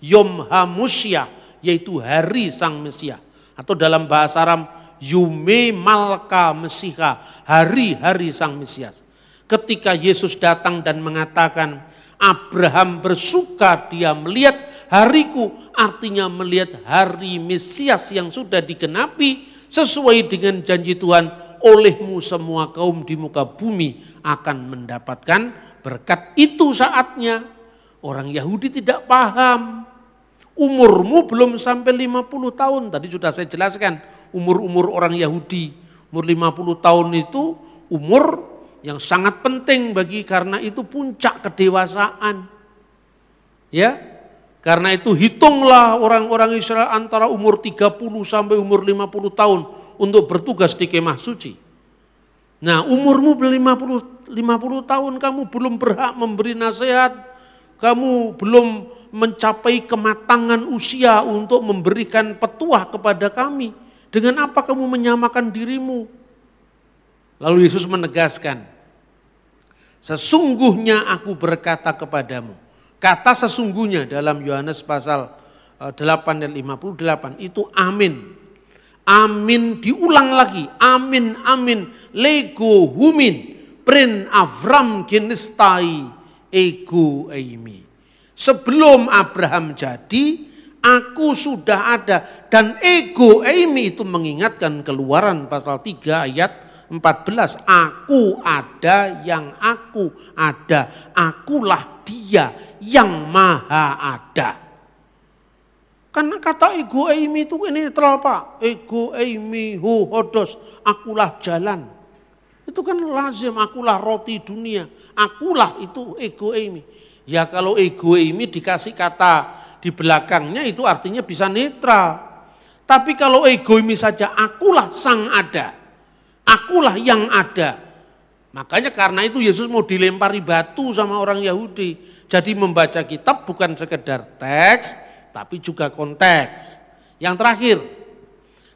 Yom HaMusya, yaitu hari Sang Mesia. Atau dalam bahasa Arab, Yume Malka Mesihah, hari-hari Sang Mesias. Ketika Yesus datang dan mengatakan, Abraham bersuka dia melihat hariku, artinya melihat hari Mesias yang sudah digenapi sesuai dengan janji Tuhan, olehmu semua kaum di muka bumi akan mendapatkan berkat itu saatnya. Orang Yahudi tidak paham. Umurmu belum sampai 50 tahun. Tadi sudah saya jelaskan umur-umur orang Yahudi. Umur 50 tahun itu umur yang sangat penting bagi karena itu puncak kedewasaan. Ya. Karena itu hitunglah orang-orang Israel antara umur 30 sampai umur 50 tahun untuk bertugas di kemah suci. Nah, umurmu 50 50 tahun kamu belum berhak memberi nasihat, kamu belum mencapai kematangan usia untuk memberikan petuah kepada kami. Dengan apa kamu menyamakan dirimu? Lalu Yesus menegaskan, Sesungguhnya aku berkata kepadamu. Kata sesungguhnya dalam Yohanes pasal 8 eh, dan 58 itu amin. Amin diulang lagi. Amin, amin. Lego humin. Prin Avram genistai ego eimi. Sebelum Abraham jadi, aku sudah ada dan ego eimi itu mengingatkan keluaran pasal 3 ayat 14, aku ada yang aku ada, akulah dia yang maha ada. Karena kata ego eimi itu ini pak Ego eimi hu hodos. Akulah jalan. Itu kan lazim. Akulah roti dunia. Akulah itu ego eimi. Ya kalau ego eimi dikasih kata di belakangnya itu artinya bisa netral. Tapi kalau ego eimi saja akulah sang ada. Akulah yang ada. Makanya karena itu Yesus mau dilempari batu sama orang Yahudi. Jadi membaca kitab bukan sekedar teks, tapi juga konteks. Yang terakhir,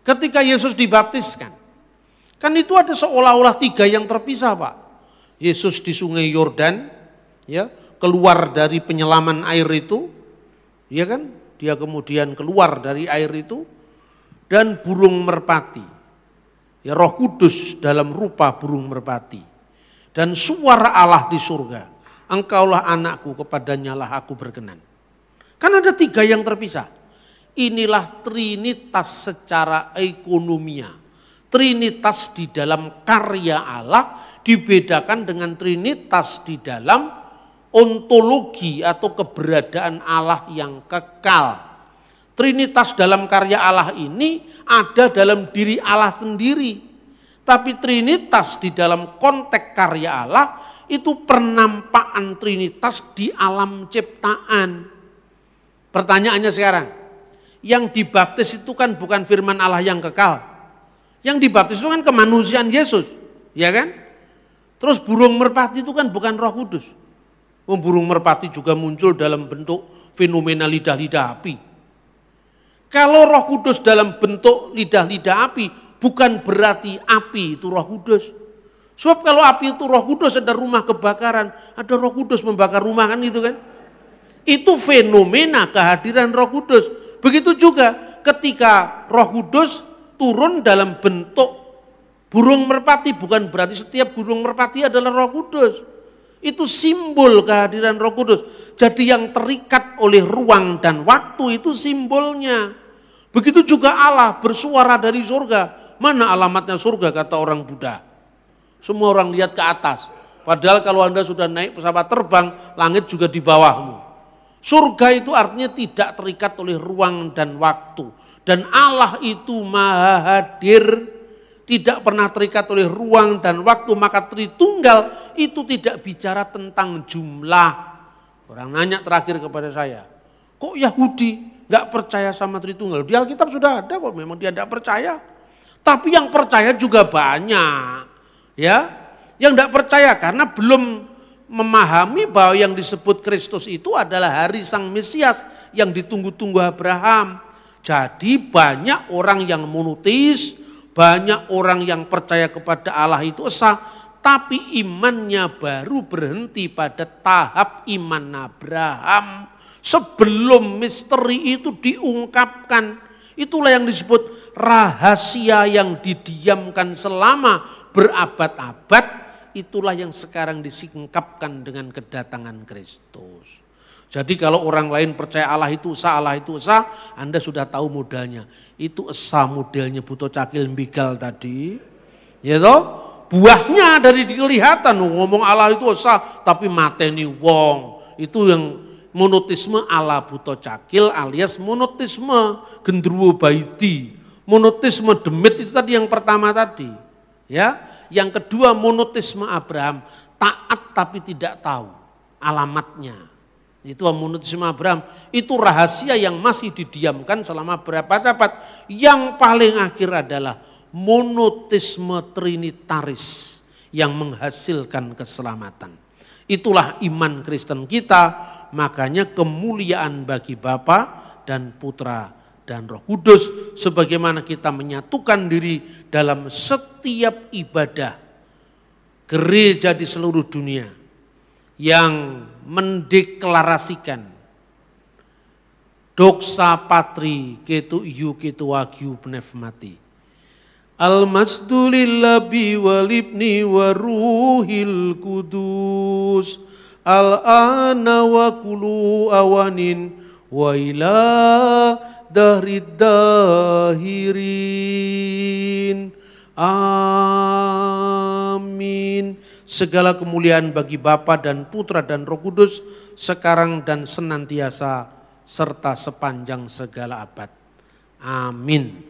ketika Yesus dibaptiskan, kan itu ada seolah-olah tiga yang terpisah Pak. Yesus di sungai Yordan, ya keluar dari penyelaman air itu, ya kan? Dia kemudian keluar dari air itu, dan burung merpati ya Roh Kudus dalam rupa burung merpati dan suara Allah di surga. Engkaulah anakku, kepadanya lah aku berkenan. Kan ada tiga yang terpisah. Inilah trinitas secara ekonomia. Trinitas di dalam karya Allah dibedakan dengan trinitas di dalam ontologi atau keberadaan Allah yang kekal. Trinitas dalam karya Allah ini ada dalam diri Allah sendiri. Tapi Trinitas di dalam konteks karya Allah itu penampakan Trinitas di alam ciptaan. Pertanyaannya sekarang, yang dibaptis itu kan bukan firman Allah yang kekal. Yang dibaptis itu kan kemanusiaan Yesus, ya kan? Terus burung merpati itu kan bukan roh kudus. Oh, burung merpati juga muncul dalam bentuk fenomena lidah-lidah api. Kalau roh kudus dalam bentuk lidah-lidah api, bukan berarti api itu roh kudus. Sebab kalau api itu roh kudus ada rumah kebakaran, ada roh kudus membakar rumah kan gitu kan. Itu fenomena kehadiran roh kudus. Begitu juga ketika roh kudus turun dalam bentuk burung merpati, bukan berarti setiap burung merpati adalah roh kudus. Itu simbol kehadiran Roh Kudus. Jadi yang terikat oleh ruang dan waktu itu simbolnya. Begitu juga Allah bersuara dari surga. Mana alamatnya surga kata orang Buddha. Semua orang lihat ke atas. Padahal kalau Anda sudah naik pesawat terbang, langit juga di bawahmu. Surga itu artinya tidak terikat oleh ruang dan waktu. Dan Allah itu maha hadir tidak pernah terikat oleh ruang dan waktu, maka Tritunggal itu tidak bicara tentang jumlah. Orang nanya terakhir kepada saya, kok Yahudi nggak percaya sama Tritunggal? Di Alkitab sudah ada kok, memang dia tidak percaya. Tapi yang percaya juga banyak, ya. Yang tidak percaya karena belum memahami bahwa yang disebut Kristus itu adalah hari Sang Mesias yang ditunggu-tunggu Abraham. Jadi banyak orang yang monotis, banyak orang yang percaya kepada Allah itu sah, tapi imannya baru berhenti pada tahap iman Abraham. Sebelum misteri itu diungkapkan, itulah yang disebut rahasia yang didiamkan selama berabad-abad. Itulah yang sekarang disingkapkan dengan kedatangan Kristus. Jadi kalau orang lain percaya Allah itu sah, Allah itu sah, Anda sudah tahu modalnya. Itu esah modelnya buto cakil mbigal tadi. Ya toh? Buahnya dari kelihatan oh, ngomong Allah itu sah tapi mateni wong. Itu yang monotisme ala buto cakil alias monotisme gendruwo baiti. Monotisme demit itu tadi yang pertama tadi. Ya, yang kedua monotisme Abraham taat tapi tidak tahu alamatnya. Itu menurut Sima Abraham, itu rahasia yang masih didiamkan selama berapa dapat. Yang paling akhir adalah monotisme trinitaris yang menghasilkan keselamatan. Itulah iman Kristen kita, makanya kemuliaan bagi Bapa dan Putra dan Roh Kudus sebagaimana kita menyatukan diri dalam setiap ibadah gereja di seluruh dunia yang mendeklarasikan doksa patri ketu iyu ketu wagyu mati. Al masdulillabi walibni waruhil kudus al ana wa kulu awanin wa ila dahrid dahirin. Amin segala kemuliaan bagi Bapa dan Putra dan Roh Kudus, sekarang dan senantiasa, serta sepanjang segala abad. Amin.